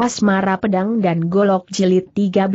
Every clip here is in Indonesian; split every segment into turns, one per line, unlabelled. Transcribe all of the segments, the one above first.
Asmara Pedang dan Golok Jelit 13.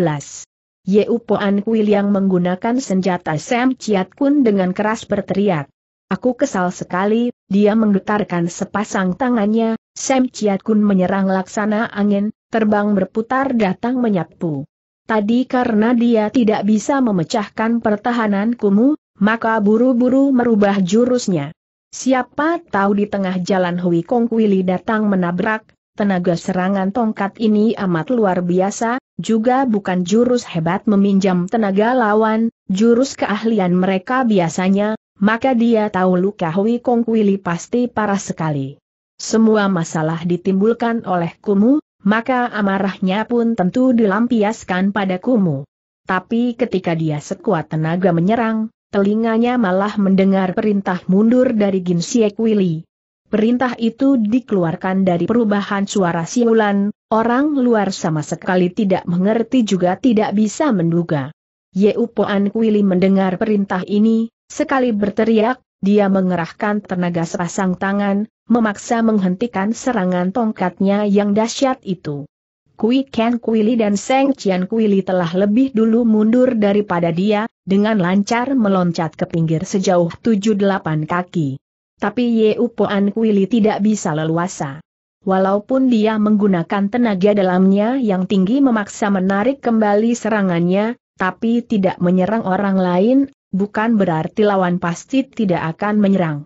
Yeu Poan Kuil yang menggunakan senjata Sam Chiat Kun dengan keras berteriak. Aku kesal sekali, dia menggetarkan sepasang tangannya, Sam Chiat Kun menyerang laksana angin, terbang berputar datang menyapu. Tadi karena dia tidak bisa memecahkan pertahanan kumu, maka buru-buru merubah jurusnya. Siapa tahu di tengah jalan Hui Kong Kuili datang menabrak, Tenaga serangan tongkat ini amat luar biasa, juga bukan jurus hebat meminjam tenaga lawan, jurus keahlian mereka biasanya, maka dia tahu luka Hui Kong Wili pasti parah sekali. Semua masalah ditimbulkan oleh Kumu, maka amarahnya pun tentu dilampiaskan pada Kumu. Tapi ketika dia sekuat tenaga menyerang, telinganya malah mendengar perintah mundur dari Ginsiek Willy. Perintah itu dikeluarkan dari perubahan suara siulan, orang luar sama sekali tidak mengerti juga tidak bisa menduga. Yeupoan Kuili mendengar perintah ini, sekali berteriak, dia mengerahkan tenaga sepasang tangan, memaksa menghentikan serangan tongkatnya yang dahsyat itu. Kui Ken Kuili dan Seng Cian Kuili telah lebih dulu mundur daripada dia, dengan lancar meloncat ke pinggir sejauh 7-8 kaki. Tapi Yeu Upoan Kuili tidak bisa leluasa. Walaupun dia menggunakan tenaga dalamnya yang tinggi memaksa menarik kembali serangannya, tapi tidak menyerang orang lain, bukan berarti lawan pasti tidak akan menyerang.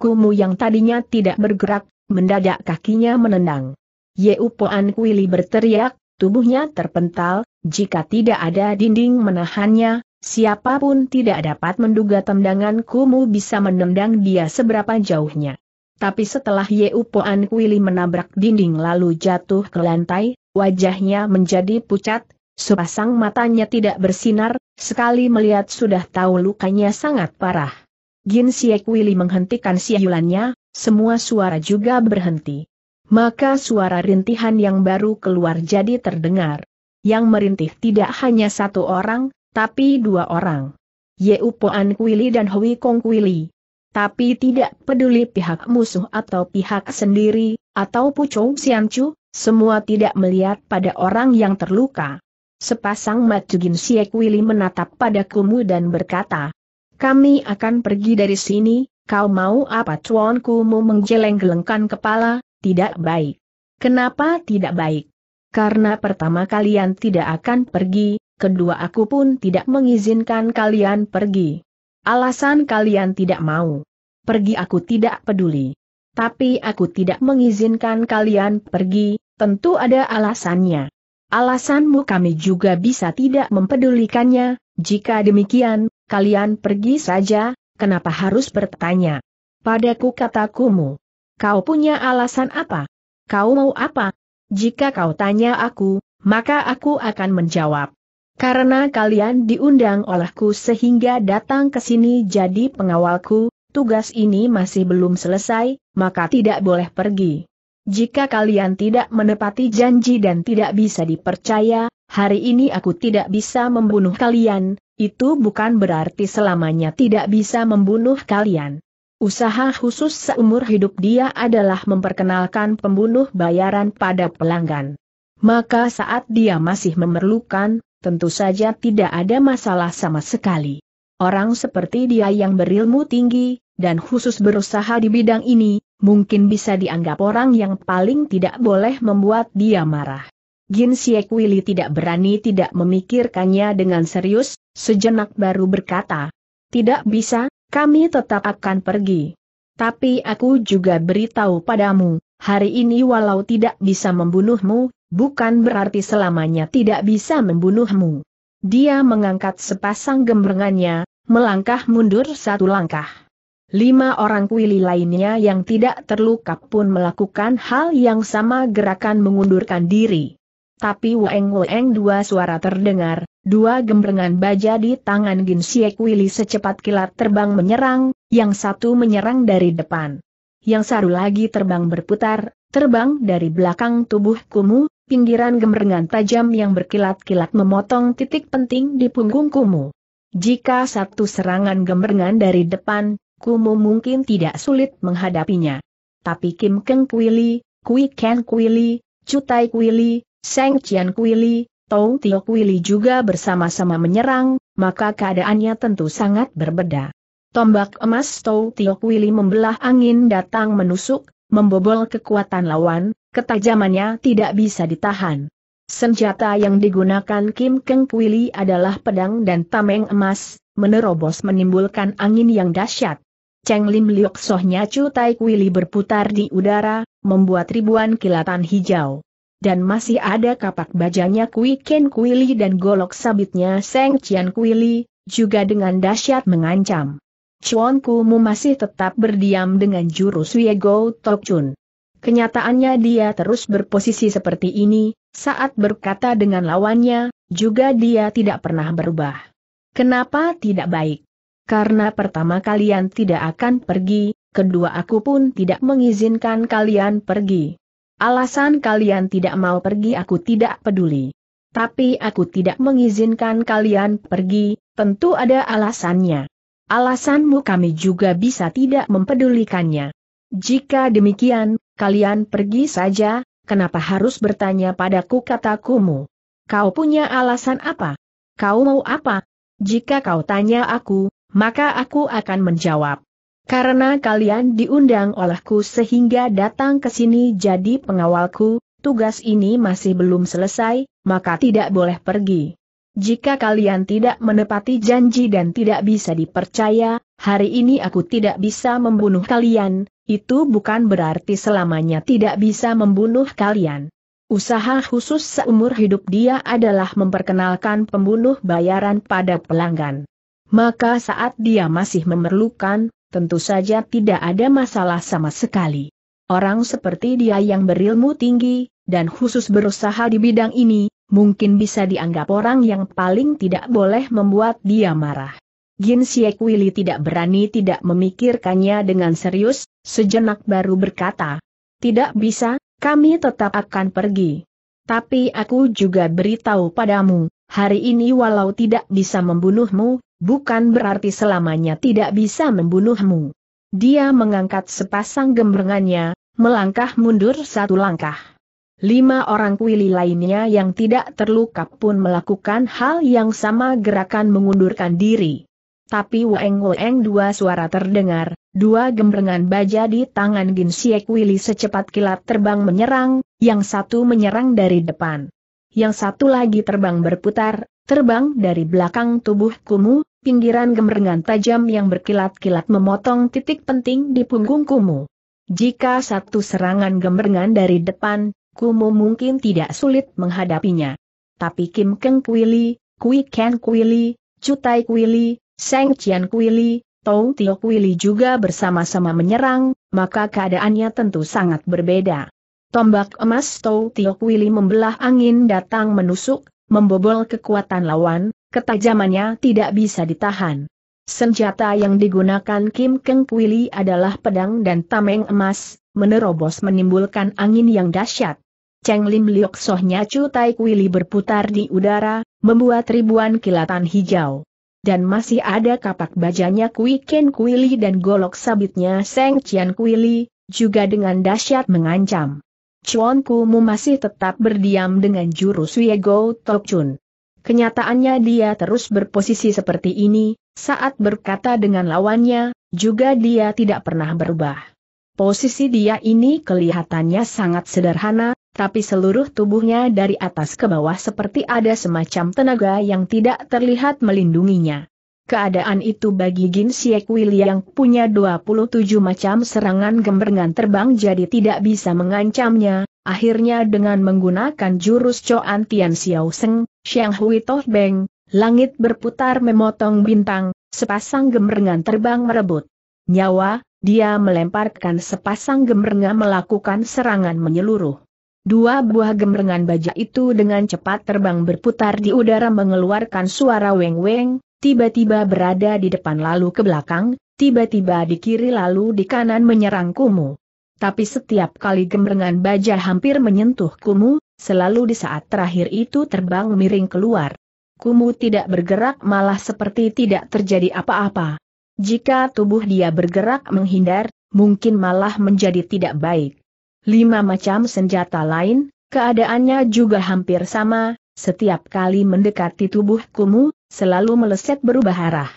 Kumu yang tadinya tidak bergerak, mendadak kakinya menendang. Yeu Upoan Kuili berteriak, tubuhnya terpental, jika tidak ada dinding menahannya, Siapapun tidak dapat menduga tendangan Kumu bisa menendang dia seberapa jauhnya. Tapi setelah Yeu Poan Kuili menabrak dinding lalu jatuh ke lantai, wajahnya menjadi pucat, sepasang matanya tidak bersinar, sekali melihat sudah tahu lukanya sangat parah. Gin Siak Kuili menghentikan siulannya, semua suara juga berhenti. Maka suara rintihan yang baru keluar jadi terdengar. Yang merintih tidak hanya satu orang, tapi dua orang. Yeu Poan Kuili dan Hui Kong Kuili. Tapi tidak peduli pihak musuh atau pihak sendiri, atau Pucung Siancu, semua tidak melihat pada orang yang terluka. Sepasang Matsugin Sie Kuili menatap pada Kumu dan berkata, Kami akan pergi dari sini, kau mau apa Tuan Kumu menggeleng-gelengkan kepala, tidak baik. Kenapa tidak baik? Karena pertama kalian tidak akan pergi, kedua aku pun tidak mengizinkan kalian pergi. Alasan kalian tidak mau pergi aku tidak peduli. Tapi aku tidak mengizinkan kalian pergi, tentu ada alasannya. Alasanmu kami juga bisa tidak mempedulikannya, jika demikian, kalian pergi saja, kenapa harus bertanya? Padaku katakumu. Kau punya alasan apa? Kau mau apa? Jika kau tanya aku, maka aku akan menjawab. Karena kalian diundang olehku sehingga datang ke sini jadi pengawalku, tugas ini masih belum selesai, maka tidak boleh pergi. Jika kalian tidak menepati janji dan tidak bisa dipercaya, hari ini aku tidak bisa membunuh kalian, itu bukan berarti selamanya tidak bisa membunuh kalian. Usaha khusus seumur hidup dia adalah memperkenalkan pembunuh bayaran pada pelanggan. Maka saat dia masih memerlukan, tentu saja tidak ada masalah sama sekali. Orang seperti dia yang berilmu tinggi, dan khusus berusaha di bidang ini, mungkin bisa dianggap orang yang paling tidak boleh membuat dia marah. Jin Willy tidak berani tidak memikirkannya dengan serius, sejenak baru berkata, Tidak bisa, kami tetap akan pergi. Tapi aku juga beritahu padamu, hari ini walau tidak bisa membunuhmu, bukan berarti selamanya tidak bisa membunuhmu. Dia mengangkat sepasang gembrengannya, melangkah mundur satu langkah. Lima orang kuili lainnya yang tidak terluka pun melakukan hal yang sama gerakan mengundurkan diri. Tapi weng-weng dua suara terdengar, dua gembrengan baja di tangan Ginsie Kuili secepat kilat terbang menyerang, yang satu menyerang dari depan. Yang satu lagi terbang berputar, terbang dari belakang tubuh kumuh, pinggiran gemerengan tajam yang berkilat-kilat memotong titik penting di punggung Kumu. Jika satu serangan gemerengan dari depan, Kumu mungkin tidak sulit menghadapinya. Tapi Kim Keng Kuili, Kui Ken Kuili, Cutai Kuili, Seng Chian Kuili, Tong Tio Kuili juga bersama-sama menyerang, maka keadaannya tentu sangat berbeda. Tombak emas Tong Tio Kuili membelah angin datang menusuk, membobol kekuatan lawan, Ketajamannya tidak bisa ditahan. Senjata yang digunakan Kim Keng Kuili adalah pedang dan tameng emas, menerobos menimbulkan angin yang dahsyat. Cheng Lim Liok Sohnya Chu Tai Kuili berputar di udara, membuat ribuan kilatan hijau. Dan masih ada kapak bajanya Kui Ken Kuili dan golok sabitnya Seng Cian Kuili, juga dengan dahsyat mengancam. Chuan Mu masih tetap berdiam dengan jurus Wiego Chun. Kenyataannya dia terus berposisi seperti ini, saat berkata dengan lawannya, juga dia tidak pernah berubah. Kenapa tidak baik? Karena pertama kalian tidak akan pergi, kedua aku pun tidak mengizinkan kalian pergi. Alasan kalian tidak mau pergi aku tidak peduli. Tapi aku tidak mengizinkan kalian pergi, tentu ada alasannya. Alasanmu kami juga bisa tidak mempedulikannya. Jika demikian, kalian pergi saja, kenapa harus bertanya padaku katakumu? Kau punya alasan apa? Kau mau apa? Jika kau tanya aku, maka aku akan menjawab. Karena kalian diundang olehku sehingga datang ke sini jadi pengawalku, tugas ini masih belum selesai, maka tidak boleh pergi. Jika kalian tidak menepati janji dan tidak bisa dipercaya, hari ini aku tidak bisa membunuh kalian, itu bukan berarti selamanya tidak bisa membunuh kalian. Usaha khusus seumur hidup dia adalah memperkenalkan pembunuh bayaran pada pelanggan. Maka saat dia masih memerlukan, tentu saja tidak ada masalah sama sekali. Orang seperti dia yang berilmu tinggi, dan khusus berusaha di bidang ini, mungkin bisa dianggap orang yang paling tidak boleh membuat dia marah. Jin Willy tidak berani tidak memikirkannya dengan serius, sejenak baru berkata, tidak bisa, kami tetap akan pergi. Tapi aku juga beritahu padamu, hari ini walau tidak bisa membunuhmu, bukan berarti selamanya tidak bisa membunuhmu. Dia mengangkat sepasang gembrengannya, melangkah mundur satu langkah. Lima orang kuili lainnya yang tidak terluka pun melakukan hal yang sama gerakan mengundurkan diri. Tapi weng-weng dua suara terdengar, dua gembrengan baja di tangan Ginsiek Willy secepat kilat terbang menyerang, yang satu menyerang dari depan. Yang satu lagi terbang berputar, terbang dari belakang tubuh Kumu, pinggiran gembrengan tajam yang berkilat-kilat memotong titik penting di punggung Kumu. Jika satu serangan gembrengan dari depan, Kumu mungkin tidak sulit menghadapinya. Tapi Kim Keng Kuili, Kui Ken Kuili, Cutai Kuili, Seng Cian Kuili, Tong Tio Kuili juga bersama-sama menyerang, maka keadaannya tentu sangat berbeda. Tombak emas Tau Tio Kuili membelah angin datang menusuk, membobol kekuatan lawan, ketajamannya tidak bisa ditahan. Senjata yang digunakan Kim Keng Kuili adalah pedang dan tameng emas, menerobos menimbulkan angin yang dahsyat. Cheng Lim Liok Sohnya Chu Tai Kuili berputar di udara, membuat ribuan kilatan hijau. Dan masih ada kapak bajanya Kui Ken Kuili dan golok sabitnya Seng Cian Kuili, juga dengan dahsyat mengancam. Chuan Mu masih tetap berdiam dengan jurus Wiego Tok Chun. Kenyataannya dia terus berposisi seperti ini, saat berkata dengan lawannya, juga dia tidak pernah berubah. Posisi dia ini kelihatannya sangat sederhana, tapi seluruh tubuhnya dari atas ke bawah seperti ada semacam tenaga yang tidak terlihat melindunginya. Keadaan itu bagi Gin Siekwil yang punya 27 macam serangan gemberengan terbang jadi tidak bisa mengancamnya, akhirnya dengan menggunakan jurus Choan Tian Xiao Seng, Xiang Hui Toh Beng, langit berputar memotong bintang, sepasang gemberengan terbang merebut. Nyawa, dia melemparkan sepasang gemberengan melakukan serangan menyeluruh. Dua buah gemerengan baja itu dengan cepat terbang berputar di udara mengeluarkan suara weng-weng, tiba-tiba berada di depan lalu ke belakang, tiba-tiba di kiri lalu di kanan menyerang Kumu. Tapi setiap kali gemerengan baja hampir menyentuh Kumu, selalu di saat terakhir itu terbang miring keluar. Kumu tidak bergerak malah seperti tidak terjadi apa-apa. Jika tubuh dia bergerak menghindar, mungkin malah menjadi tidak baik lima macam senjata lain, keadaannya juga hampir sama, setiap kali mendekati tubuh Kumu, selalu meleset berubah arah.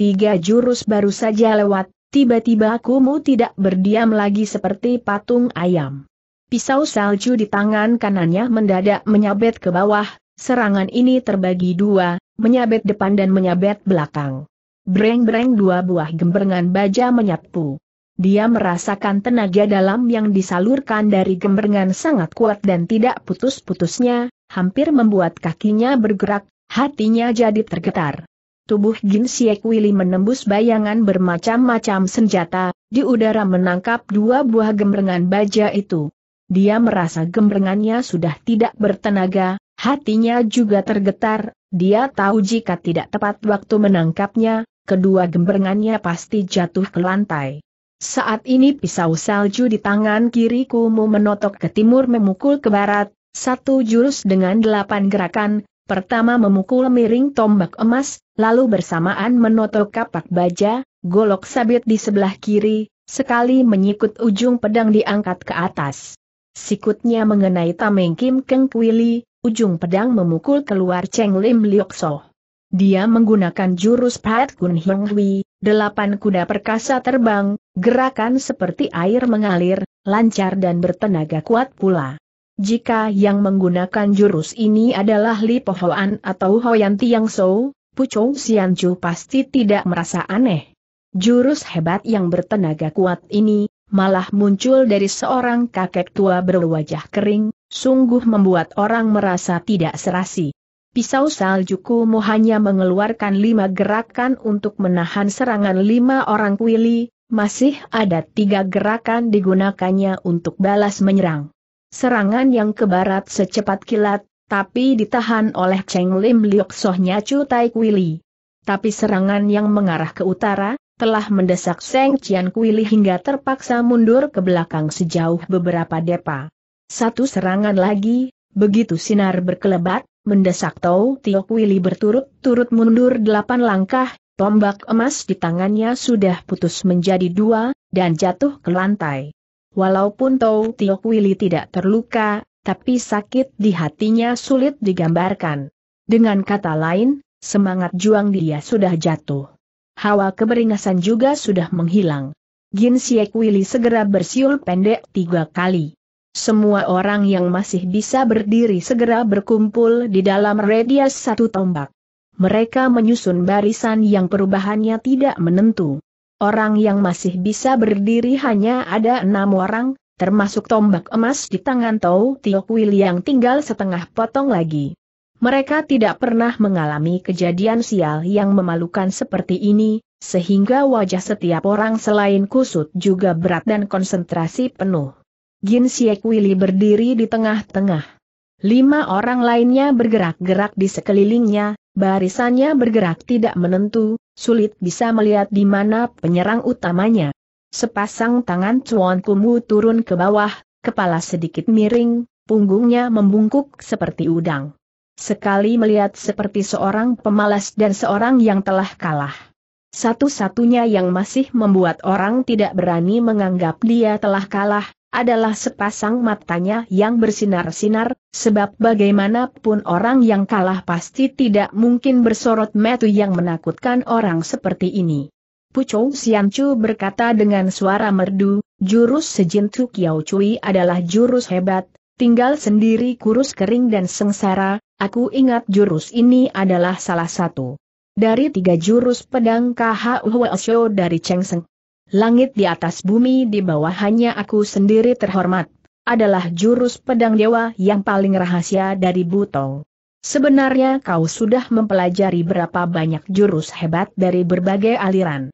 Tiga jurus baru saja lewat, tiba-tiba Kumu tidak berdiam lagi seperti patung ayam. Pisau salju di tangan kanannya mendadak menyabet ke bawah, serangan ini terbagi dua, menyabet depan dan menyabet belakang. Breng-breng dua buah gembrengan baja menyapu dia merasakan tenaga dalam yang disalurkan dari gemerengan sangat kuat dan tidak putus-putusnya, hampir membuat kakinya bergerak, hatinya jadi tergetar. Tubuh Jin Siek Willy menembus bayangan bermacam-macam senjata, di udara menangkap dua buah gemerengan baja itu. Dia merasa gemerengannya sudah tidak bertenaga, hatinya juga tergetar, dia tahu jika tidak tepat waktu menangkapnya, kedua gemerengannya pasti jatuh ke lantai. Saat ini pisau salju di tangan kiriku mu menotok ke timur memukul ke barat, satu jurus dengan delapan gerakan, pertama memukul miring tombak emas, lalu bersamaan menotok kapak baja, golok sabit di sebelah kiri, sekali menyikut ujung pedang diangkat ke atas. Sikutnya mengenai Tameng Kim Keng Kwili, ujung pedang memukul keluar Cheng Lim Liok Soh. Dia menggunakan jurus Pat Kun Hong Hui, delapan kuda perkasa terbang, Gerakan seperti air mengalir, lancar dan bertenaga kuat pula. Jika yang menggunakan jurus ini adalah Li Pohoan atau Hoyan Tiang Sou, Puchong Chu pasti tidak merasa aneh. Jurus hebat yang bertenaga kuat ini, malah muncul dari seorang kakek tua berwajah kering, sungguh membuat orang merasa tidak serasi. Pisau Saljuku mu hanya mengeluarkan lima gerakan untuk menahan serangan lima orang kuili, masih ada tiga gerakan digunakannya untuk balas menyerang. Serangan yang ke barat secepat kilat, tapi ditahan oleh Cheng Lim Liok Sohnya Chu Tai Kuili. Tapi serangan yang mengarah ke utara, telah mendesak Seng Cian Kuili hingga terpaksa mundur ke belakang sejauh beberapa depa. Satu serangan lagi, begitu sinar berkelebat, mendesak Tau Tio Kuili berturut-turut mundur delapan langkah, Tombak emas di tangannya sudah putus menjadi dua, dan jatuh ke lantai. Walaupun Tau Tiok Wili tidak terluka, tapi sakit di hatinya sulit digambarkan. Dengan kata lain, semangat juang dia sudah jatuh. Hawa keberingasan juga sudah menghilang. Gin Siek Willy segera bersiul pendek tiga kali. Semua orang yang masih bisa berdiri segera berkumpul di dalam radius satu tombak mereka menyusun barisan yang perubahannya tidak menentu. Orang yang masih bisa berdiri hanya ada enam orang, termasuk tombak emas di tangan Tau Tio Kwil yang tinggal setengah potong lagi. Mereka tidak pernah mengalami kejadian sial yang memalukan seperti ini, sehingga wajah setiap orang selain kusut juga berat dan konsentrasi penuh. Gin Siek Willy berdiri di tengah-tengah. Lima orang lainnya bergerak-gerak di sekelilingnya, Barisannya bergerak tidak menentu, sulit bisa melihat di mana penyerang utamanya. Sepasang tangan Chuan Kumu turun ke bawah, kepala sedikit miring, punggungnya membungkuk seperti udang. Sekali melihat seperti seorang pemalas dan seorang yang telah kalah. Satu-satunya yang masih membuat orang tidak berani menganggap dia telah kalah adalah sepasang matanya yang bersinar-sinar, sebab bagaimanapun orang yang kalah pasti tidak mungkin bersorot metu yang menakutkan orang seperti ini. Pucung Siancu berkata dengan suara merdu, jurus Sejentuk Yao Cui adalah jurus hebat, tinggal sendiri kurus kering dan sengsara, aku ingat jurus ini adalah salah satu. Dari tiga jurus pedang KHUWSO dari Cheng Seng, Langit di atas bumi di bawah hanya aku sendiri terhormat. Adalah jurus pedang dewa yang paling rahasia dari Butong. Sebenarnya kau sudah mempelajari berapa banyak jurus hebat dari berbagai aliran.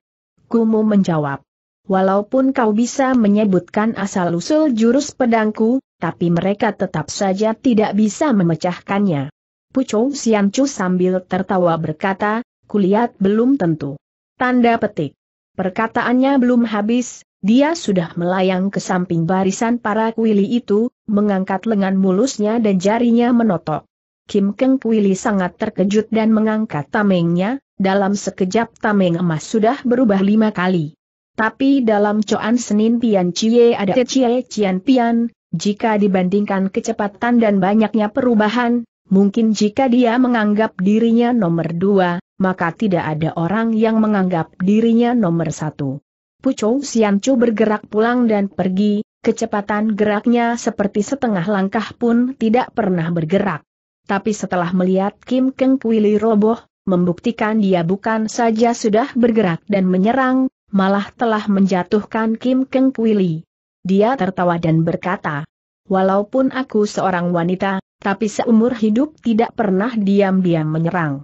Kumu menjawab. Walaupun kau bisa menyebutkan asal-usul jurus pedangku, tapi mereka tetap saja tidak bisa memecahkannya. Pucung Siancu sambil tertawa berkata, kulihat belum tentu. Tanda petik. Perkataannya belum habis, dia sudah melayang ke samping barisan para kuili itu, mengangkat lengan mulusnya dan jarinya menotok. Kim Keng Kuili sangat terkejut dan mengangkat tamengnya, dalam sekejap tameng emas sudah berubah lima kali. Tapi dalam coan Senin Pian Cie ada Cie Cian Pian, jika dibandingkan kecepatan dan banyaknya perubahan, mungkin jika dia menganggap dirinya nomor dua, maka tidak ada orang yang menganggap dirinya nomor satu. Pucou Siancu bergerak pulang dan pergi, kecepatan geraknya seperti setengah langkah pun tidak pernah bergerak. Tapi setelah melihat Kim Keng Kuili roboh, membuktikan dia bukan saja sudah bergerak dan menyerang, malah telah menjatuhkan Kim Keng Kuili. Dia tertawa dan berkata, Walaupun aku seorang wanita, tapi seumur hidup tidak pernah diam-diam menyerang.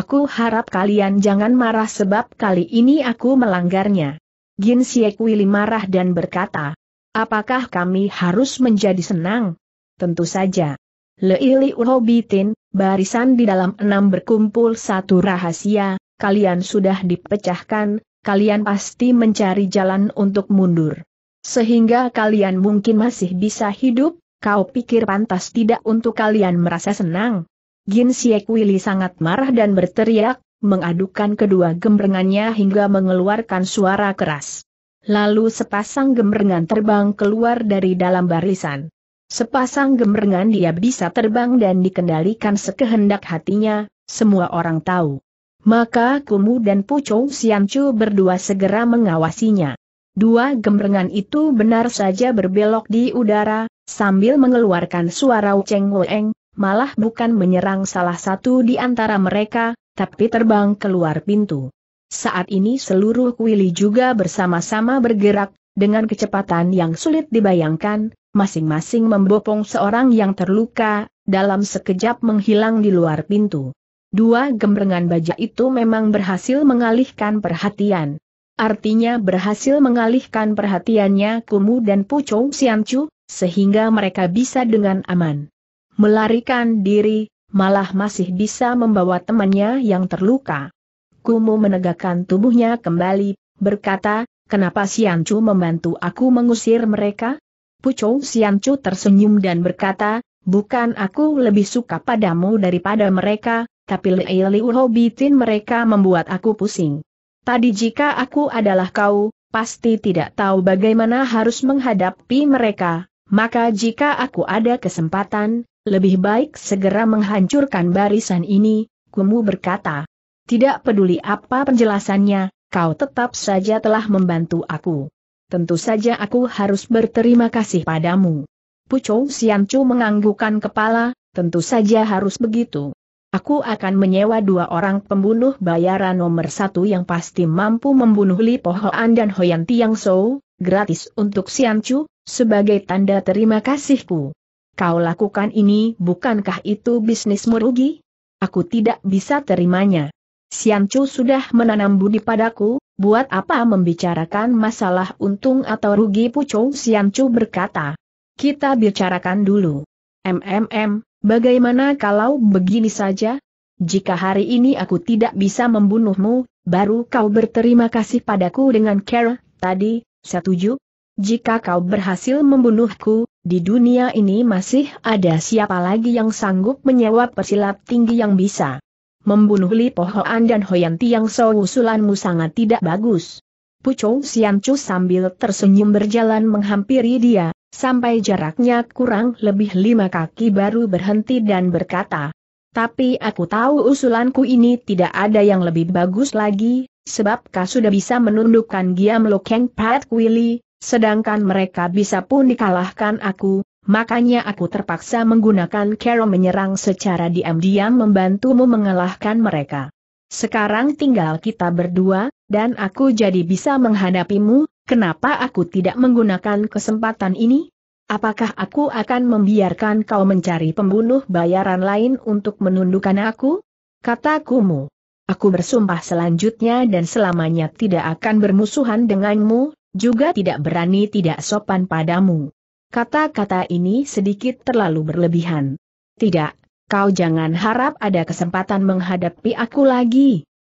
Aku harap kalian jangan marah sebab kali ini aku melanggarnya. Gin Jin Willy marah dan berkata, Apakah kami harus menjadi senang? Tentu saja. Leili Urobitin, barisan di dalam enam berkumpul satu rahasia, kalian sudah dipecahkan, kalian pasti mencari jalan untuk mundur. Sehingga kalian mungkin masih bisa hidup, kau pikir pantas tidak untuk kalian merasa senang? Gin Siek Wili sangat marah dan berteriak, mengadukan kedua gembrengannya hingga mengeluarkan suara keras. Lalu sepasang gembrengan terbang keluar dari dalam barisan. Sepasang gembrengan dia bisa terbang dan dikendalikan sekehendak hatinya, semua orang tahu. Maka Kumu dan Pucong Siamcu berdua segera mengawasinya. Dua gembrengan itu benar saja berbelok di udara, sambil mengeluarkan suara uceng weng malah bukan menyerang salah satu di antara mereka, tapi terbang keluar pintu. Saat ini seluruh kuili juga bersama-sama bergerak, dengan kecepatan yang sulit dibayangkan, masing-masing membopong seorang yang terluka, dalam sekejap menghilang di luar pintu. Dua gembrengan baja itu memang berhasil mengalihkan perhatian. Artinya berhasil mengalihkan perhatiannya Kumu dan Pucong Siancu, sehingga mereka bisa dengan aman melarikan diri, malah masih bisa membawa temannya yang terluka. Kumu menegakkan tubuhnya kembali, berkata, kenapa Siancu membantu aku mengusir mereka? Pucou Siancu tersenyum dan berkata, bukan aku lebih suka padamu daripada mereka, tapi Leili Hobitin mereka membuat aku pusing. Tadi jika aku adalah kau, pasti tidak tahu bagaimana harus menghadapi mereka, maka jika aku ada kesempatan, lebih baik segera menghancurkan barisan ini, Kumu berkata. Tidak peduli apa penjelasannya, kau tetap saja telah membantu aku. Tentu saja aku harus berterima kasih padamu. Pucou Siancu menganggukkan kepala, tentu saja harus begitu. Aku akan menyewa dua orang pembunuh bayaran nomor satu yang pasti mampu membunuh Li Pohoan dan Hoyan Tiang Sou, gratis untuk Siancu, sebagai tanda terima kasihku kau lakukan ini bukankah itu bisnis merugi? Aku tidak bisa terimanya. Siancu sudah menanam budi padaku, buat apa membicarakan masalah untung atau rugi Pucung Siancu berkata. Kita bicarakan dulu. MMM, bagaimana kalau begini saja? Jika hari ini aku tidak bisa membunuhmu, baru kau berterima kasih padaku dengan care, tadi, setuju? Jika kau berhasil membunuhku, di dunia ini masih ada siapa lagi yang sanggup menyewa pesilat tinggi yang bisa membunuh Li Pohoan dan Hoyan Tiang So usulanmu sangat tidak bagus. Pucung Siancu sambil tersenyum berjalan menghampiri dia, sampai jaraknya kurang lebih lima kaki baru berhenti dan berkata, tapi aku tahu usulanku ini tidak ada yang lebih bagus lagi, sebab kau sudah bisa menundukkan Giam Lokeng Pat Willy, sedangkan mereka bisa pun dikalahkan aku, makanya aku terpaksa menggunakan Kero menyerang secara diam-diam membantumu mengalahkan mereka. Sekarang tinggal kita berdua, dan aku jadi bisa menghadapimu, kenapa aku tidak menggunakan kesempatan ini? Apakah aku akan membiarkan kau mencari pembunuh bayaran lain untuk menundukkan aku? Katakumu. Aku bersumpah selanjutnya dan selamanya tidak akan bermusuhan denganmu, juga tidak berani tidak sopan padamu. Kata-kata ini sedikit terlalu berlebihan. Tidak, kau jangan harap ada kesempatan menghadapi aku lagi.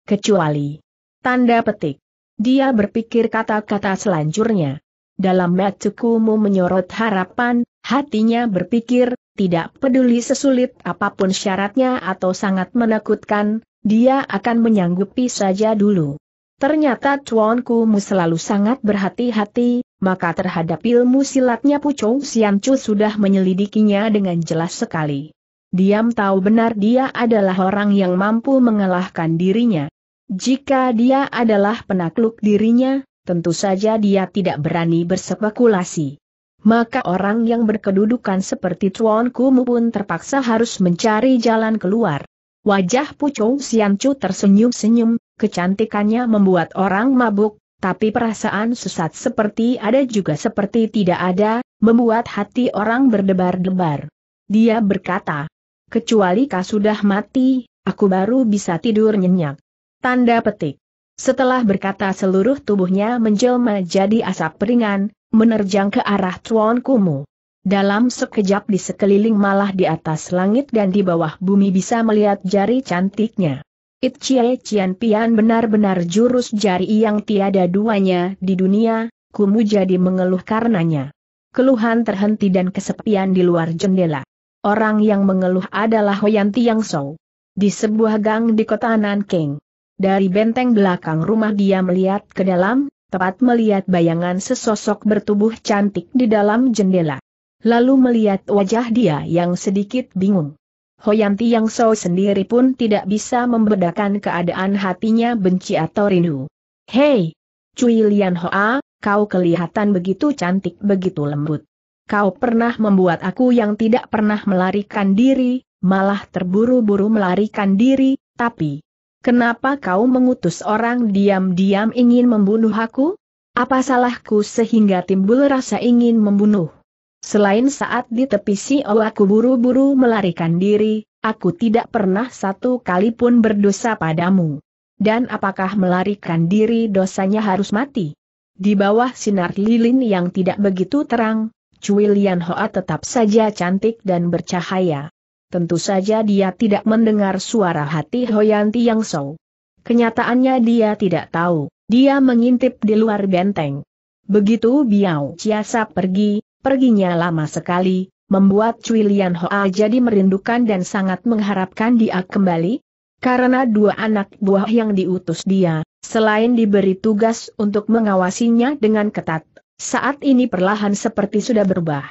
Kecuali. Tanda petik. Dia berpikir kata-kata selanjutnya. Dalam matukumu menyorot harapan, hatinya berpikir, tidak peduli sesulit apapun syaratnya atau sangat menakutkan, dia akan menyanggupi saja dulu. Ternyata Kumu selalu sangat berhati-hati, maka terhadap ilmu silatnya Pucong Siancu sudah menyelidikinya dengan jelas sekali. Diam tahu benar dia adalah orang yang mampu mengalahkan dirinya. Jika dia adalah penakluk dirinya, tentu saja dia tidak berani berspekulasi maka orang yang berkedudukan seperti Tuan Kumu pun terpaksa harus mencari jalan keluar. Wajah Pucung Siancu tersenyum-senyum, kecantikannya membuat orang mabuk, tapi perasaan sesat seperti ada juga seperti tidak ada, membuat hati orang berdebar-debar. Dia berkata, kecuali kau sudah mati, aku baru bisa tidur nyenyak. Tanda petik. Setelah berkata seluruh tubuhnya menjelma jadi asap ringan, menerjang ke arah Tuan Kumu. Dalam sekejap di sekeliling malah di atas langit dan di bawah bumi bisa melihat jari cantiknya. It Chie Chian Pian benar-benar jurus jari yang tiada duanya di dunia, Kumu jadi mengeluh karenanya. Keluhan terhenti dan kesepian di luar jendela. Orang yang mengeluh adalah Hoyan Tiang Sou. Di sebuah gang di kota Nanking. Dari benteng belakang rumah dia melihat ke dalam, tepat melihat bayangan sesosok bertubuh cantik di dalam jendela lalu melihat wajah dia yang sedikit bingung. Hoyanti yang so sendiri pun tidak bisa membedakan keadaan hatinya benci atau rindu. Hei! Cui Lian Hoa, kau kelihatan begitu cantik begitu lembut. Kau pernah membuat aku yang tidak pernah melarikan diri, malah terburu-buru melarikan diri, tapi... Kenapa kau mengutus orang diam-diam ingin membunuh aku? Apa salahku sehingga timbul rasa ingin membunuh? Selain saat di tepi oh, aku buru-buru melarikan diri, aku tidak pernah satu kali pun berdosa padamu. Dan apakah melarikan diri dosanya harus mati? Di bawah sinar lilin yang tidak begitu terang, Cui Lian Hoa tetap saja cantik dan bercahaya. Tentu saja dia tidak mendengar suara hati Hoyanti Yang Sou. Kenyataannya dia tidak tahu, dia mengintip di luar benteng. Begitu Biao Ciasa pergi, Perginya lama sekali, membuat Cui Lian Hoa jadi merindukan dan sangat mengharapkan dia kembali, karena dua anak buah yang diutus dia, selain diberi tugas untuk mengawasinya dengan ketat, saat ini perlahan seperti sudah berubah.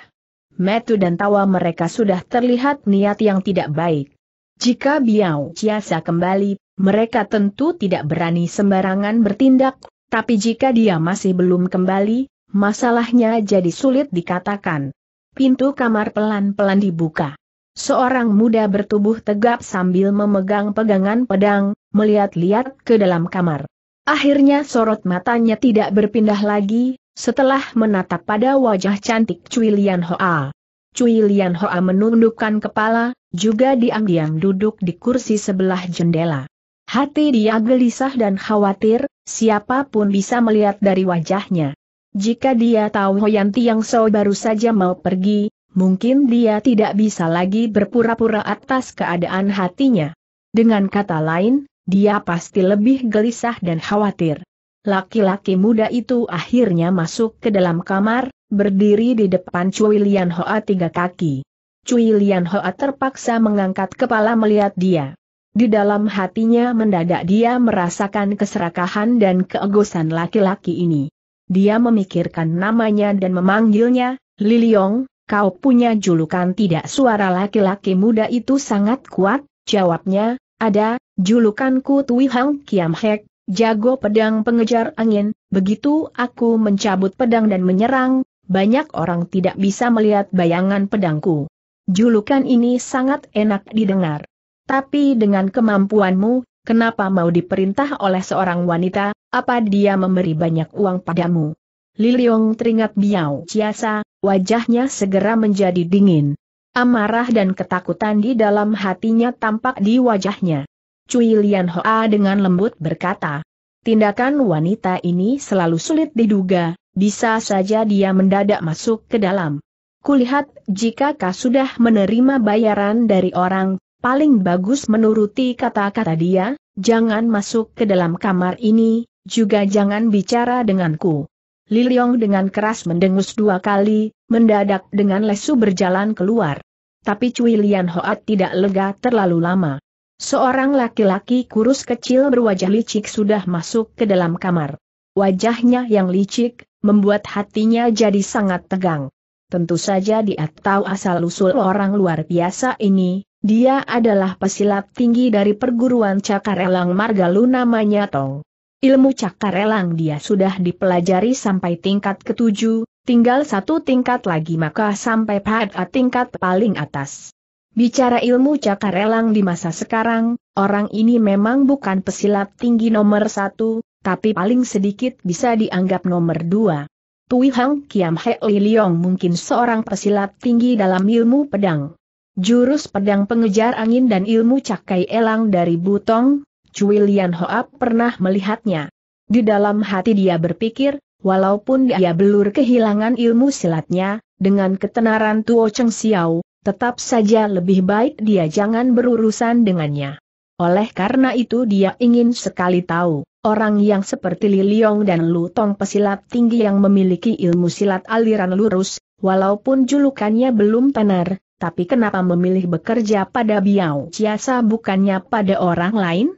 Metu dan tawa mereka sudah terlihat niat yang tidak baik. Jika Biao Chiasa kembali, mereka tentu tidak berani sembarangan bertindak, tapi jika dia masih belum kembali, Masalahnya jadi sulit dikatakan. Pintu kamar pelan-pelan dibuka. Seorang muda bertubuh tegap sambil memegang pegangan pedang, melihat-lihat ke dalam kamar. Akhirnya sorot matanya tidak berpindah lagi, setelah menatap pada wajah cantik Cui Lian Hoa. Cui Lian Hoa menundukkan kepala, juga diam-diam duduk di kursi sebelah jendela. Hati dia gelisah dan khawatir, siapapun bisa melihat dari wajahnya. Jika dia tahu Hoyanti yang So baru saja mau pergi, mungkin dia tidak bisa lagi berpura-pura atas keadaan hatinya. Dengan kata lain, dia pasti lebih gelisah dan khawatir. Laki-laki muda itu akhirnya masuk ke dalam kamar, berdiri di depan Cui Lian Hoa tiga kaki. Cui Lian Hoa terpaksa mengangkat kepala melihat dia. Di dalam hatinya mendadak dia merasakan keserakahan dan keegosan laki-laki ini. Dia memikirkan namanya dan memanggilnya, Liliong, kau punya julukan tidak suara laki-laki muda itu sangat kuat, jawabnya, ada, julukanku Tui Hang Kiam Hek, jago pedang pengejar angin, begitu aku mencabut pedang dan menyerang, banyak orang tidak bisa melihat bayangan pedangku. Julukan ini sangat enak didengar. Tapi dengan kemampuanmu, kenapa mau diperintah oleh seorang wanita, apa dia memberi banyak uang padamu? Liliong teringat Biao Ciasa, wajahnya segera menjadi dingin. Amarah dan ketakutan di dalam hatinya tampak di wajahnya. Cui Lian Hoa dengan lembut berkata, Tindakan wanita ini selalu sulit diduga, bisa saja dia mendadak masuk ke dalam. Kulihat, jika kau sudah menerima bayaran dari orang, paling bagus menuruti kata-kata dia, jangan masuk ke dalam kamar ini, juga jangan bicara denganku. Liliong dengan keras mendengus dua kali, mendadak dengan lesu berjalan keluar. Tapi Cui Lian Hoat tidak lega terlalu lama. Seorang laki-laki kurus kecil berwajah licik sudah masuk ke dalam kamar. Wajahnya yang licik, membuat hatinya jadi sangat tegang. Tentu saja dia tahu asal-usul orang luar biasa ini, dia adalah pesilat tinggi dari perguruan Cakarelang Margalu namanya Tong. Ilmu cakar elang dia sudah dipelajari sampai tingkat ketujuh, tinggal satu tingkat lagi maka sampai pada tingkat paling atas. Bicara ilmu cakar elang di masa sekarang, orang ini memang bukan pesilat tinggi nomor satu, tapi paling sedikit bisa dianggap nomor dua. Tui Hang Kiam He Li Liong mungkin seorang pesilat tinggi dalam ilmu pedang. Jurus pedang pengejar angin dan ilmu cakai elang dari Butong, Cui Lian Hoa pernah melihatnya. Di dalam hati dia berpikir, walaupun dia belur kehilangan ilmu silatnya, dengan ketenaran Tuo Cheng Xiao, tetap saja lebih baik dia jangan berurusan dengannya. Oleh karena itu dia ingin sekali tahu, orang yang seperti Li Liliong dan Lu Tong pesilat tinggi yang memiliki ilmu silat aliran lurus, walaupun julukannya belum tenar, tapi kenapa memilih bekerja pada Biao Chiasa bukannya pada orang lain?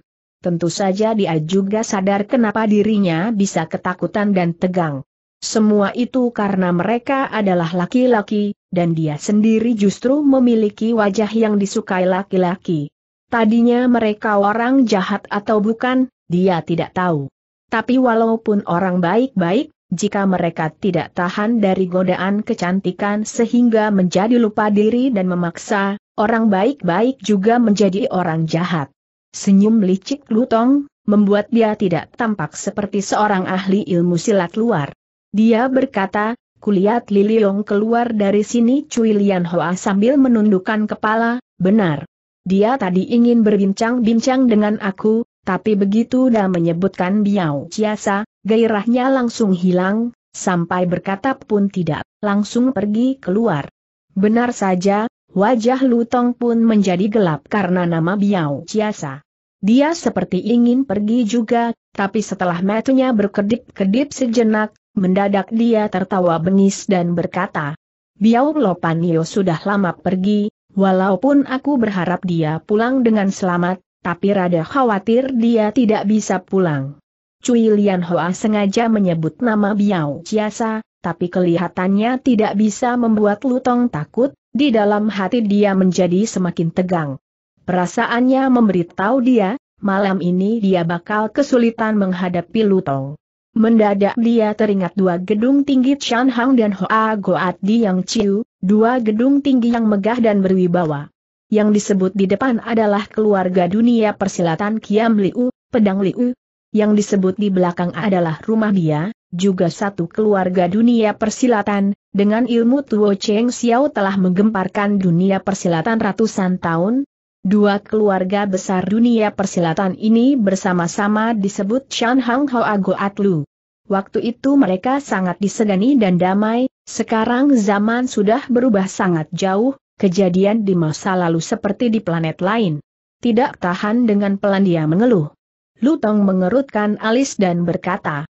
Tentu saja dia juga sadar kenapa dirinya bisa ketakutan dan tegang. Semua itu karena mereka adalah laki-laki, dan dia sendiri justru memiliki wajah yang disukai laki-laki. Tadinya mereka orang jahat atau bukan, dia tidak tahu. Tapi walaupun orang baik-baik, jika mereka tidak tahan dari godaan kecantikan sehingga menjadi lupa diri dan memaksa, orang baik-baik juga menjadi orang jahat. Senyum licik Lutong, membuat dia tidak tampak seperti seorang ahli ilmu silat luar. Dia berkata, kulihat Liliong keluar dari sini Cui Lian Hoa sambil menundukkan kepala, benar. Dia tadi ingin berbincang-bincang dengan aku, tapi begitu dia menyebutkan Biao Ciasa, gairahnya langsung hilang, sampai berkata pun tidak, langsung pergi keluar. Benar saja, Wajah Lutong pun menjadi gelap karena nama Biao Ciasa. Dia seperti ingin pergi juga, tapi setelah matanya berkedip-kedip sejenak, mendadak dia tertawa bengis dan berkata, Biao Lopanio sudah lama pergi, walaupun aku berharap dia pulang dengan selamat, tapi rada khawatir dia tidak bisa pulang. Cui Lian Hoa sengaja menyebut nama Biao Ciasa, tapi kelihatannya tidak bisa membuat Lutong takut, di dalam hati dia menjadi semakin tegang. Perasaannya memberitahu dia, malam ini dia bakal kesulitan menghadapi Lutong. Mendadak dia teringat dua gedung tinggi Shanhang dan Hoa Goat di Yang Chiu, dua gedung tinggi yang megah dan berwibawa. Yang disebut di depan adalah keluarga dunia persilatan Kiam Liu, Pedang Liu. Yang disebut di belakang adalah rumah dia, juga satu keluarga dunia persilatan, dengan ilmu Tuo Cheng Xiao telah menggemparkan dunia persilatan ratusan tahun, Dua keluarga besar dunia persilatan ini bersama-sama disebut Shan Hang hao Ago Atlu. Waktu itu mereka sangat disegani dan damai, sekarang zaman sudah berubah sangat jauh, kejadian di masa lalu seperti di planet lain. Tidak tahan dengan pelan dia mengeluh. Lutong mengerutkan alis dan berkata,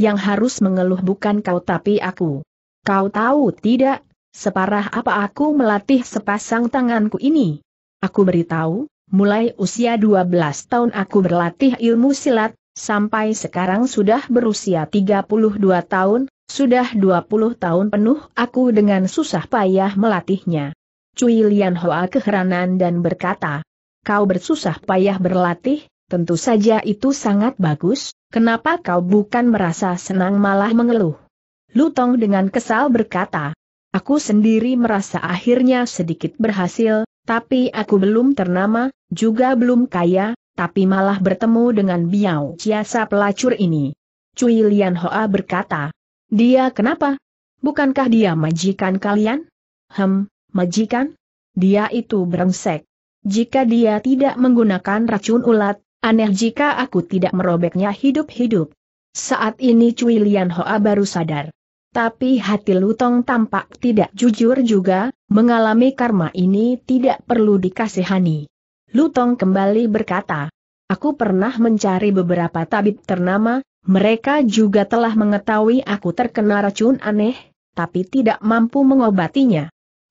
yang harus mengeluh bukan kau tapi aku. Kau tahu tidak, separah apa aku melatih sepasang tanganku ini? Aku beritahu, mulai usia 12 tahun aku berlatih ilmu silat, sampai sekarang sudah berusia 32 tahun, sudah 20 tahun penuh aku dengan susah payah melatihnya. Cui Lian Hoa keheranan dan berkata, kau bersusah payah berlatih, tentu saja itu sangat bagus, Kenapa kau bukan merasa senang malah mengeluh? Lutong dengan kesal berkata, Aku sendiri merasa akhirnya sedikit berhasil, tapi aku belum ternama, juga belum kaya, tapi malah bertemu dengan Biao Ciasa pelacur ini. Cui Lian Hoa berkata, Dia kenapa? Bukankah dia majikan kalian? Hem, majikan? Dia itu berengsek. Jika dia tidak menggunakan racun ulat, Aneh jika aku tidak merobeknya hidup-hidup. Saat ini Cui Lian Hoa baru sadar. Tapi hati Lutong tampak tidak jujur juga, mengalami karma ini tidak perlu dikasihani. Lutong kembali berkata, Aku pernah mencari beberapa tabib ternama, mereka juga telah mengetahui aku terkena racun aneh, tapi tidak mampu mengobatinya.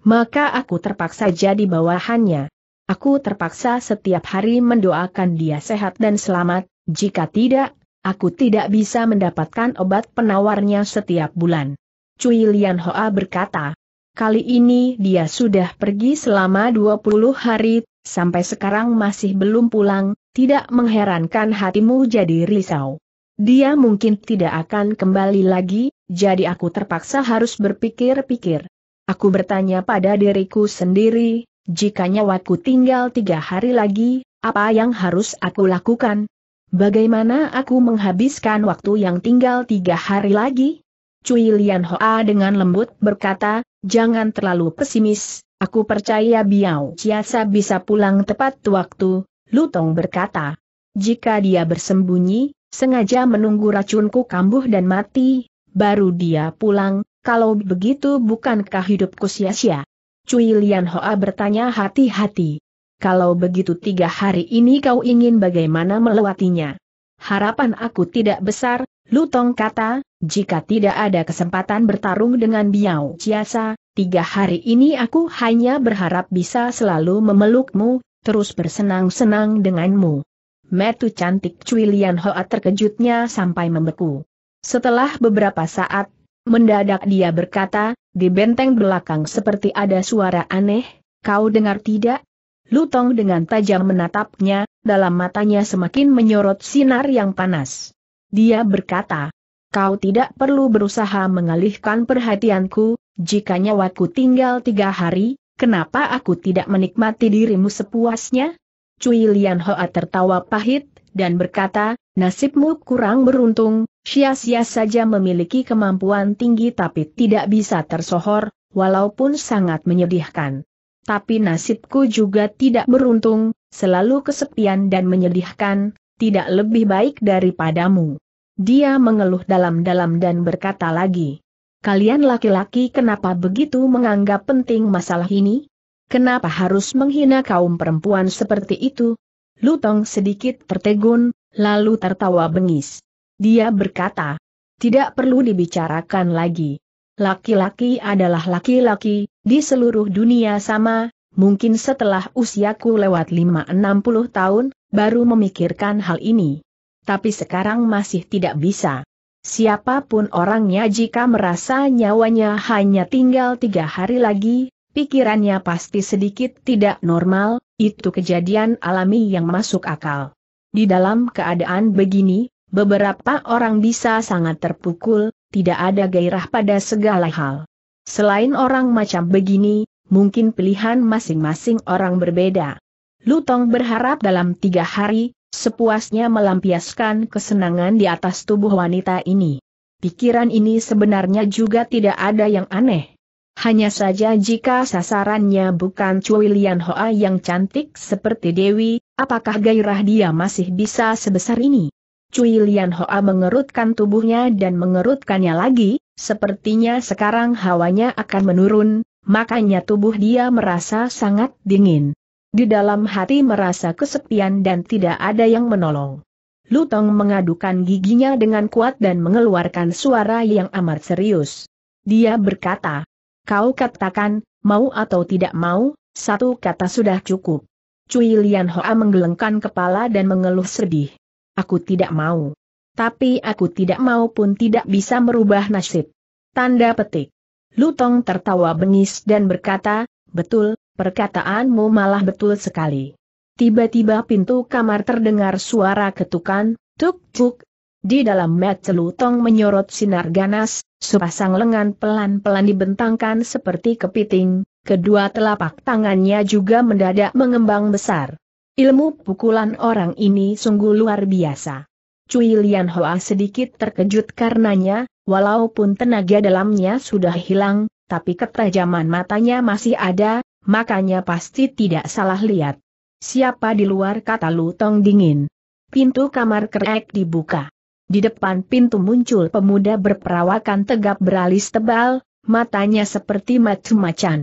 Maka aku terpaksa jadi bawahannya. Aku terpaksa setiap hari mendoakan dia sehat dan selamat, jika tidak, aku tidak bisa mendapatkan obat penawarnya setiap bulan. Cui Lian Hoa berkata, kali ini dia sudah pergi selama 20 hari, sampai sekarang masih belum pulang, tidak mengherankan hatimu jadi risau. Dia mungkin tidak akan kembali lagi, jadi aku terpaksa harus berpikir-pikir. Aku bertanya pada diriku sendiri, jika nyawaku tinggal tiga hari lagi, apa yang harus aku lakukan? Bagaimana aku menghabiskan waktu yang tinggal tiga hari lagi? Cui Lian Hoa dengan lembut berkata, jangan terlalu pesimis, aku percaya Biao Ciasa bisa pulang tepat waktu, Lutong berkata. Jika dia bersembunyi, sengaja menunggu racunku kambuh dan mati, baru dia pulang, kalau begitu bukankah hidupku sia-sia? Cui Lian Hoa bertanya hati-hati. Kalau begitu tiga hari ini kau ingin bagaimana melewatinya? Harapan aku tidak besar, Lutong kata, jika tidak ada kesempatan bertarung dengan Biao Chiasa, tiga hari ini aku hanya berharap bisa selalu memelukmu, terus bersenang-senang denganmu. Metu cantik Cui Lian Hoa terkejutnya sampai membeku. Setelah beberapa saat, mendadak dia berkata, di benteng belakang seperti ada suara aneh, kau dengar tidak? Lutong dengan tajam menatapnya, dalam matanya semakin menyorot sinar yang panas. Dia berkata, kau tidak perlu berusaha mengalihkan perhatianku, jika nyawaku tinggal tiga hari, kenapa aku tidak menikmati dirimu sepuasnya? Cui Lian Hoa tertawa pahit, dan berkata, nasibmu kurang beruntung, sia-sia saja memiliki kemampuan tinggi tapi tidak bisa tersohor, walaupun sangat menyedihkan. Tapi nasibku juga tidak beruntung, selalu kesepian dan menyedihkan, tidak lebih baik daripadamu. Dia mengeluh dalam-dalam dan berkata lagi. Kalian laki-laki kenapa begitu menganggap penting masalah ini? Kenapa harus menghina kaum perempuan seperti itu? Lutong sedikit tertegun, lalu tertawa bengis. Dia berkata, tidak perlu dibicarakan lagi. Laki-laki adalah laki-laki, di seluruh dunia sama, mungkin setelah usiaku lewat 5-60 tahun, baru memikirkan hal ini. Tapi sekarang masih tidak bisa. Siapapun orangnya jika merasa nyawanya hanya tinggal tiga hari lagi, pikirannya pasti sedikit tidak normal, itu kejadian alami yang masuk akal. Di dalam keadaan begini, beberapa orang bisa sangat terpukul, tidak ada gairah pada segala hal. Selain orang macam begini, mungkin pilihan masing-masing orang berbeda. Lutong berharap dalam tiga hari, sepuasnya melampiaskan kesenangan di atas tubuh wanita ini. Pikiran ini sebenarnya juga tidak ada yang aneh. Hanya saja jika sasarannya bukan Cui Lian Hoa yang cantik seperti Dewi, apakah gairah dia masih bisa sebesar ini? Cui Lian Hoa mengerutkan tubuhnya dan mengerutkannya lagi, sepertinya sekarang hawanya akan menurun, makanya tubuh dia merasa sangat dingin. Di dalam hati merasa kesepian dan tidak ada yang menolong. Lutong mengadukan giginya dengan kuat dan mengeluarkan suara yang amat serius. Dia berkata, Kau katakan, mau atau tidak mau, satu kata sudah cukup. Cui Lian Hoa menggelengkan kepala dan mengeluh sedih. Aku tidak mau. Tapi aku tidak mau pun tidak bisa merubah nasib. Tanda petik. Lutong tertawa bengis dan berkata, betul, perkataanmu malah betul sekali. Tiba-tiba pintu kamar terdengar suara ketukan, tuk-tuk, di dalam mat celutong menyorot sinar ganas, sepasang lengan pelan-pelan dibentangkan seperti kepiting, kedua telapak tangannya juga mendadak mengembang besar. Ilmu pukulan orang ini sungguh luar biasa. Cui Lian Hoa sedikit terkejut karenanya, walaupun tenaga dalamnya sudah hilang, tapi ketajaman matanya masih ada, makanya pasti tidak salah lihat. Siapa di luar kata Lutong dingin. Pintu kamar kerek dibuka. Di depan pintu muncul pemuda berperawakan tegap beralis tebal, matanya seperti macam macan.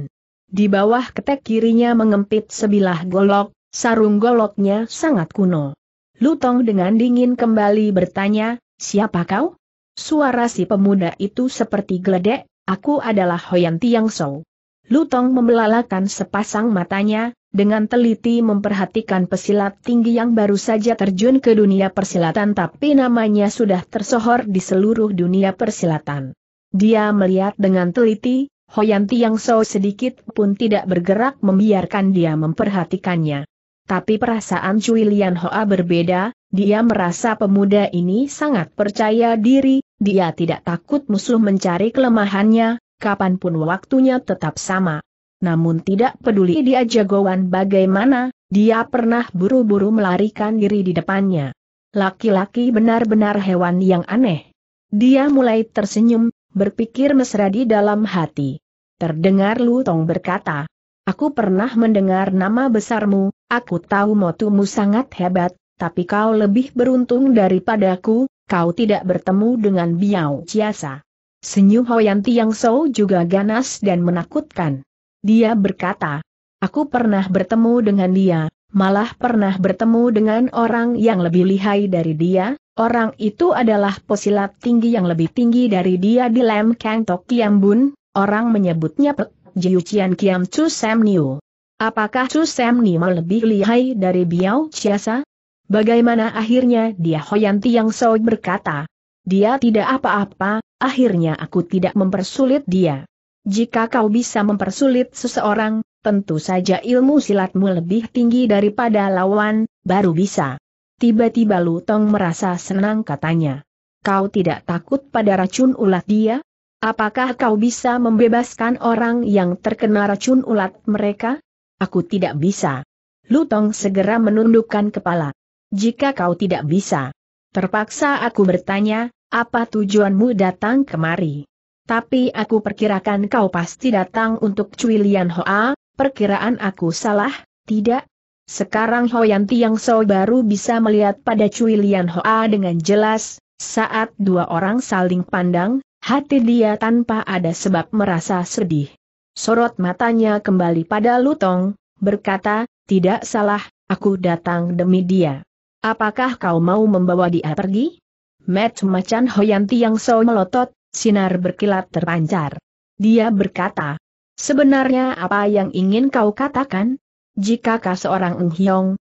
Di bawah ketek kirinya mengempit sebilah golok, sarung goloknya sangat kuno. Lutong dengan dingin kembali bertanya, siapa kau? Suara si pemuda itu seperti geledek, aku adalah Hoyan Tiang Sou. Lutong membelalakan sepasang matanya, dengan teliti memperhatikan pesilat tinggi yang baru saja terjun ke dunia persilatan tapi namanya sudah tersohor di seluruh dunia persilatan. Dia melihat dengan teliti, Hoyanti yang so sedikit pun tidak bergerak membiarkan dia memperhatikannya. Tapi perasaan Cui Lian Hoa berbeda, dia merasa pemuda ini sangat percaya diri, dia tidak takut musuh mencari kelemahannya, kapanpun waktunya tetap sama. Namun tidak peduli dia jagoan bagaimana, dia pernah buru-buru melarikan diri di depannya. Laki-laki benar-benar hewan yang aneh. Dia mulai tersenyum, berpikir mesra di dalam hati. Terdengar Lu Tong berkata, Aku pernah mendengar nama besarmu, aku tahu motumu sangat hebat, tapi kau lebih beruntung daripadaku, kau tidak bertemu dengan Biao Ciasa. Senyum Hoyan Tiang Sou juga ganas dan menakutkan. Dia berkata, Aku pernah bertemu dengan dia, malah pernah bertemu dengan orang yang lebih lihai dari dia, orang itu adalah posilat tinggi yang lebih tinggi dari dia di Lam Kang Tok Kiam Bun, orang menyebutnya Pek Jiu Chian Kiam Chu Sam Niu. Apakah Chu Sam Niu lebih lihai dari Biao Chiasa? Bagaimana akhirnya dia Hoyan Tiang Sou berkata, dia tidak apa-apa, akhirnya aku tidak mempersulit dia. Jika kau bisa mempersulit seseorang, tentu saja ilmu silatmu lebih tinggi daripada lawan, baru bisa. Tiba-tiba Lu Tong merasa senang katanya. Kau tidak takut pada racun ulat dia? Apakah kau bisa membebaskan orang yang terkena racun ulat mereka? Aku tidak bisa. Lu Tong segera menundukkan kepala. Jika kau tidak bisa, terpaksa aku bertanya, apa tujuanmu datang kemari? Tapi aku perkirakan kau pasti datang untuk Cui Lian Hoa, perkiraan aku salah, tidak? Sekarang Hoyan Tiang So baru bisa melihat pada Cui Lian Hoa dengan jelas, saat dua orang saling pandang, hati dia tanpa ada sebab merasa sedih. Sorot matanya kembali pada Lutong, berkata, tidak salah, aku datang demi dia. Apakah kau mau membawa dia pergi? Met macan Hoyanti yang So melotot, sinar berkilat terpancar. Dia berkata, Sebenarnya apa yang ingin kau katakan? Jika kau seorang Eng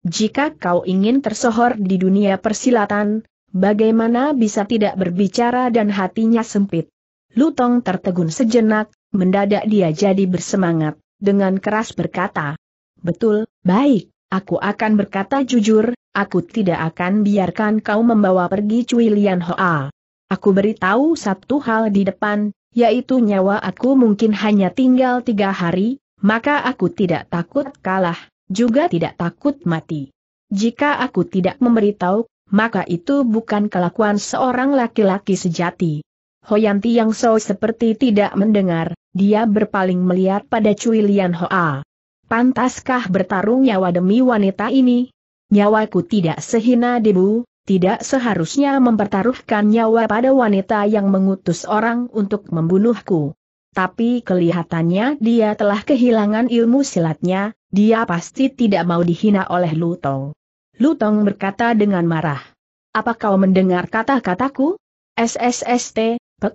jika kau ingin tersohor di dunia persilatan, bagaimana bisa tidak berbicara dan hatinya sempit? Lutong tertegun sejenak, mendadak dia jadi bersemangat, dengan keras berkata, Betul, baik, aku akan berkata jujur, aku tidak akan biarkan kau membawa pergi Cui Lian Hoa. Aku beritahu satu hal di depan, yaitu nyawa aku mungkin hanya tinggal tiga hari, maka aku tidak takut kalah, juga tidak takut mati. Jika aku tidak memberitahu, maka itu bukan kelakuan seorang laki-laki sejati. Hoyanti Yang So seperti tidak mendengar, dia berpaling melihat pada Cui Lian Hoa. Pantaskah bertarung nyawa demi wanita ini? Nyawaku tidak sehina debu, tidak seharusnya mempertaruhkan nyawa pada wanita yang mengutus orang untuk membunuhku. Tapi kelihatannya dia telah kehilangan ilmu silatnya, dia pasti tidak mau dihina oleh Lutong. Lutong berkata dengan marah. Apa kau mendengar kata-kataku? SSST, Pek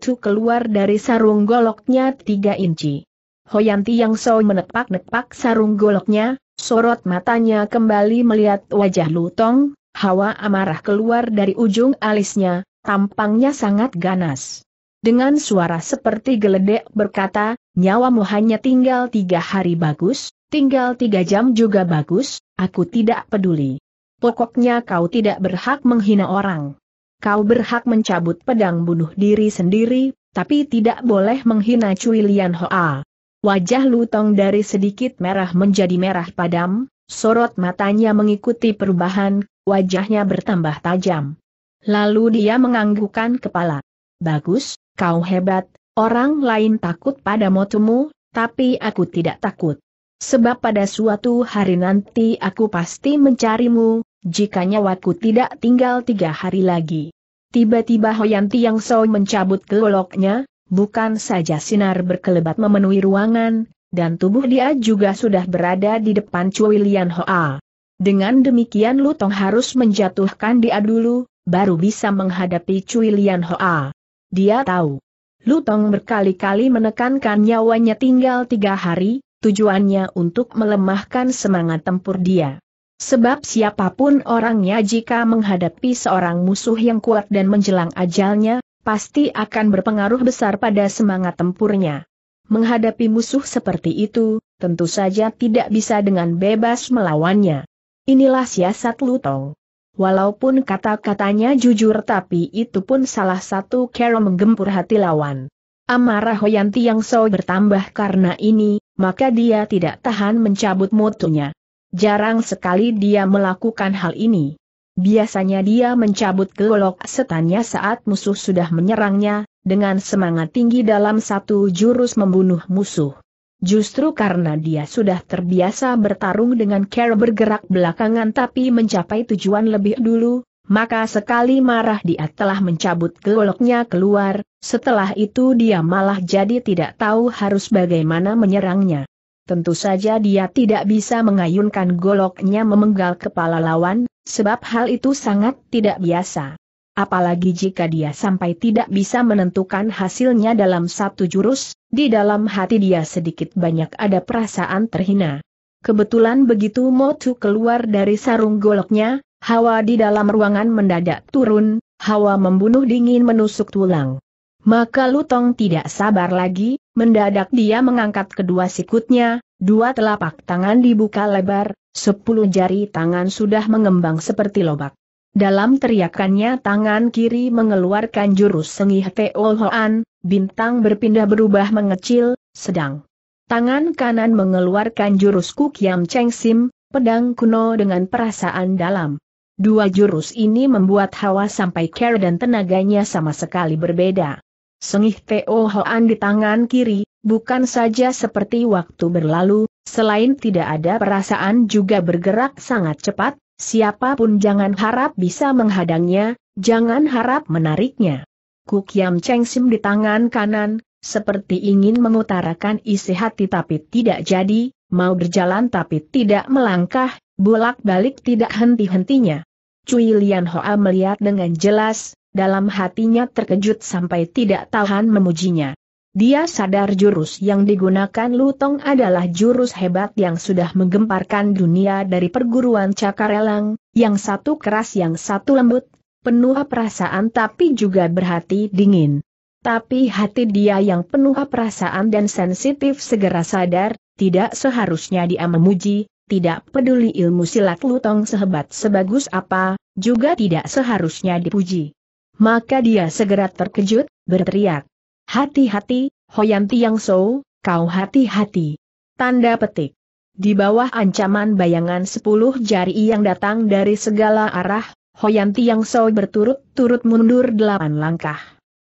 tu keluar dari sarung goloknya tiga inci. Hoyanti yang so menepak-nepak sarung goloknya, sorot matanya kembali melihat wajah Lutong, hawa amarah keluar dari ujung alisnya, tampangnya sangat ganas. Dengan suara seperti geledek berkata, nyawamu hanya tinggal tiga hari bagus, tinggal tiga jam juga bagus, aku tidak peduli. Pokoknya kau tidak berhak menghina orang. Kau berhak mencabut pedang bunuh diri sendiri, tapi tidak boleh menghina Cui Lian Hoa. Wajah Lutong dari sedikit merah menjadi merah padam, sorot matanya mengikuti perubahan, wajahnya bertambah tajam. Lalu dia menganggukkan kepala. Bagus, kau hebat, orang lain takut pada motumu, tapi aku tidak takut. Sebab pada suatu hari nanti aku pasti mencarimu, jika nyawaku tidak tinggal tiga hari lagi. Tiba-tiba Hoyanti Yang Soi mencabut keloloknya bukan saja sinar berkelebat memenuhi ruangan, dan tubuh dia juga sudah berada di depan Cui Lian Hoa. Dengan demikian Lutong harus menjatuhkan dia dulu, baru bisa menghadapi Cui Lian Hoa. Dia tahu. Lutong berkali-kali menekankan nyawanya tinggal tiga hari, tujuannya untuk melemahkan semangat tempur dia. Sebab siapapun orangnya jika menghadapi seorang musuh yang kuat dan menjelang ajalnya, pasti akan berpengaruh besar pada semangat tempurnya. Menghadapi musuh seperti itu, tentu saja tidak bisa dengan bebas melawannya. Inilah siasat Lutong. Walaupun kata-katanya jujur tapi itu pun salah satu cara menggempur hati lawan. Amarah Hoyanti yang so bertambah karena ini, maka dia tidak tahan mencabut mutunya. Jarang sekali dia melakukan hal ini. Biasanya dia mencabut golok setannya saat musuh sudah menyerangnya, dengan semangat tinggi dalam satu jurus membunuh musuh. Justru karena dia sudah terbiasa bertarung dengan cara bergerak belakangan tapi mencapai tujuan lebih dulu, maka sekali marah dia telah mencabut goloknya keluar, setelah itu dia malah jadi tidak tahu harus bagaimana menyerangnya tentu saja dia tidak bisa mengayunkan goloknya memenggal kepala lawan, sebab hal itu sangat tidak biasa. Apalagi jika dia sampai tidak bisa menentukan hasilnya dalam satu jurus, di dalam hati dia sedikit banyak ada perasaan terhina. Kebetulan begitu Motu keluar dari sarung goloknya, hawa di dalam ruangan mendadak turun, hawa membunuh dingin menusuk tulang. Maka Lutong tidak sabar lagi, Mendadak dia mengangkat kedua sikutnya, dua telapak tangan dibuka lebar, sepuluh jari tangan sudah mengembang seperti lobak. Dalam teriakannya tangan kiri mengeluarkan jurus sengih Teolhoan, bintang berpindah berubah mengecil, sedang. Tangan kanan mengeluarkan jurus Kuk Yam Cheng Sim, pedang kuno dengan perasaan dalam. Dua jurus ini membuat hawa sampai care dan tenaganya sama sekali berbeda. Sengih Teo Hoan di tangan kiri, bukan saja seperti waktu berlalu, selain tidak ada perasaan juga bergerak sangat cepat, siapapun jangan harap bisa menghadangnya, jangan harap menariknya. Kukiam Cheng Sim di tangan kanan, seperti ingin mengutarakan isi hati tapi tidak jadi, mau berjalan tapi tidak melangkah, bolak-balik tidak henti-hentinya. Cui Lian Hoa melihat dengan jelas, dalam hatinya terkejut sampai tidak tahan memujinya. Dia sadar jurus yang digunakan Lutong adalah jurus hebat yang sudah menggemparkan dunia dari perguruan Cakarelang, yang satu keras yang satu lembut, penuh perasaan tapi juga berhati dingin. Tapi hati dia yang penuh perasaan dan sensitif segera sadar, tidak seharusnya dia memuji, tidak peduli ilmu silat Lutong sehebat sebagus apa, juga tidak seharusnya dipuji maka dia segera terkejut, berteriak. Hati-hati, Hoyan Tiang So, kau hati-hati. Tanda petik. Di bawah ancaman bayangan sepuluh jari yang datang dari segala arah, Hoyan Tiang So berturut-turut mundur delapan langkah.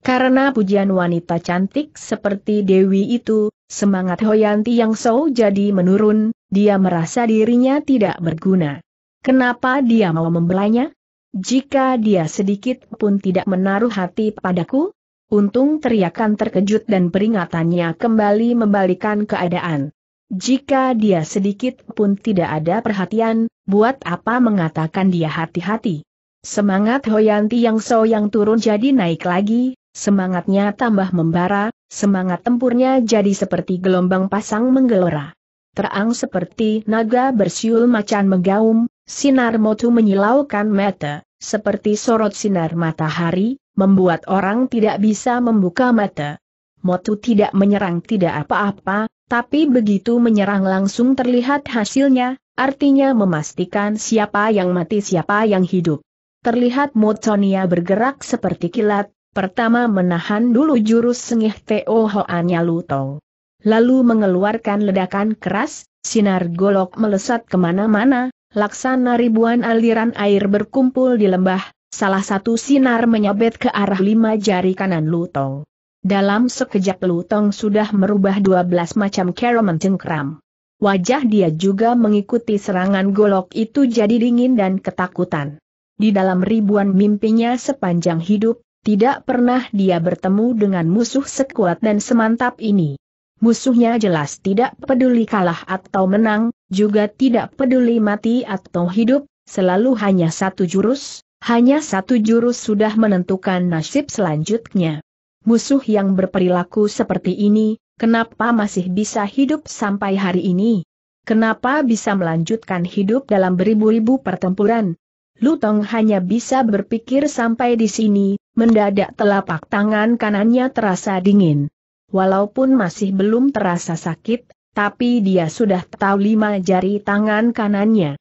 Karena pujian wanita cantik seperti Dewi itu, semangat Hoyan Tiang So jadi menurun, dia merasa dirinya tidak berguna. Kenapa dia mau membelanya? Jika dia sedikit pun tidak menaruh hati padaku? Untung teriakan terkejut dan peringatannya kembali membalikan keadaan. Jika dia sedikit pun tidak ada perhatian, buat apa mengatakan dia hati-hati? Semangat Hoyanti yang so yang turun jadi naik lagi, semangatnya tambah membara, semangat tempurnya jadi seperti gelombang pasang menggelora. Terang seperti naga bersiul macan menggaum, Sinar Motu menyilaukan mata, seperti sorot sinar matahari, membuat orang tidak bisa membuka mata. Motu tidak menyerang tidak apa-apa, tapi begitu menyerang langsung terlihat hasilnya, artinya memastikan siapa yang mati siapa yang hidup. Terlihat Motonia bergerak seperti kilat, pertama menahan dulu jurus sengih Teo Hoanya Lutong. Lalu mengeluarkan ledakan keras, sinar golok melesat kemana-mana, laksana ribuan aliran air berkumpul di lembah, salah satu sinar menyabet ke arah lima jari kanan Lutong. Dalam sekejap Lutong sudah merubah dua belas macam keromen cengkram. Wajah dia juga mengikuti serangan golok itu jadi dingin dan ketakutan. Di dalam ribuan mimpinya sepanjang hidup, tidak pernah dia bertemu dengan musuh sekuat dan semantap ini. Musuhnya jelas tidak peduli kalah atau menang, juga tidak peduli mati atau hidup, selalu hanya satu jurus, hanya satu jurus sudah menentukan nasib selanjutnya. Musuh yang berperilaku seperti ini, kenapa masih bisa hidup sampai hari ini? Kenapa bisa melanjutkan hidup dalam beribu-ribu pertempuran? Lutong hanya bisa berpikir sampai di sini, mendadak telapak tangan kanannya terasa dingin walaupun masih belum terasa sakit, tapi dia sudah tahu lima jari tangan kanannya.